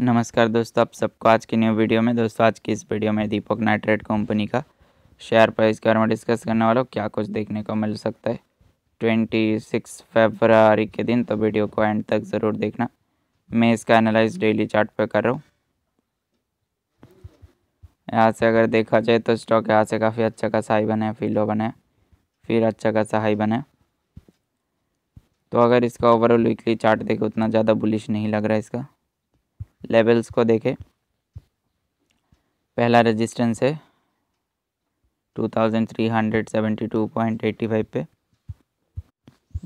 नमस्कार दोस्तों आप सबको आज की न्यू वीडियो में दोस्तों आज की इस वीडियो में दीपक नाइट्रेट कंपनी का शेयर प्राइस के बारे में डिस्कस करने वाला हूँ क्या कुछ देखने को मिल सकता है ट्वेंटी सिक्स फेबररी के दिन तो वीडियो को एंड तक ज़रूर देखना मैं इसका एनालाइज डेली चार्ट पे कर रहा हूँ यहाँ से अगर देखा जाए तो स्टॉक यहाँ से काफ़ी अच्छा खासा हाई बना है फिर लो बना फिर अच्छा खासा हाई बना तो अगर इसका ओवरऑल वीकली चार्ट देखें उतना ज़्यादा बुलिश नहीं लग रहा है इसका लेवल्स को देखें पहला रेजिस्टेंस है 2372.85 पे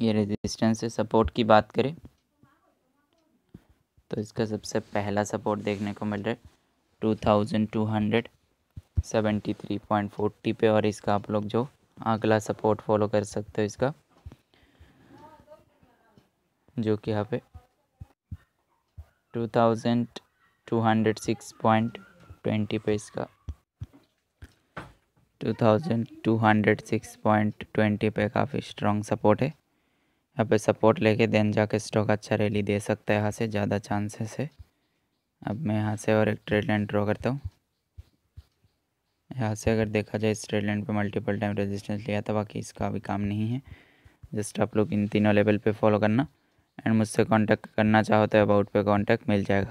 ये रेजिस्टेंस है सपोर्ट की बात करें तो इसका सबसे पहला सपोर्ट देखने को मिल रहा है two thousand two hundred seventy three point forty पे और इसका आप लोग जो अगला सपोर्ट फॉलो कर सकते हो इसका जो कि यहाँ पे two thousand two hundred six point twenty पे इसका two thousand two hundred six point twenty पे काफ़ी स्ट्रॉन्ग सपोर्ट है यहाँ पे सपोर्ट लेके देन जाके स्टॉक अच्छा रैली दे सकता है यहाँ से ज़्यादा चांसेस है अब मैं यहाँ से और एक ट्रेड लाइन ड्रॉ करता हूँ यहाँ से अगर देखा जाए इस ट्रेड लाइन पर मल्टीपल टाइम रेजिस्टेंस लिया था बाकी इसका अभी काम नहीं है जस्ट आप लोग इन तीनों लेवल पे फॉलो करना एंड मुझसे कांटेक्ट करना चाहो तो अबाउट पे कांटेक्ट मिल जाएगा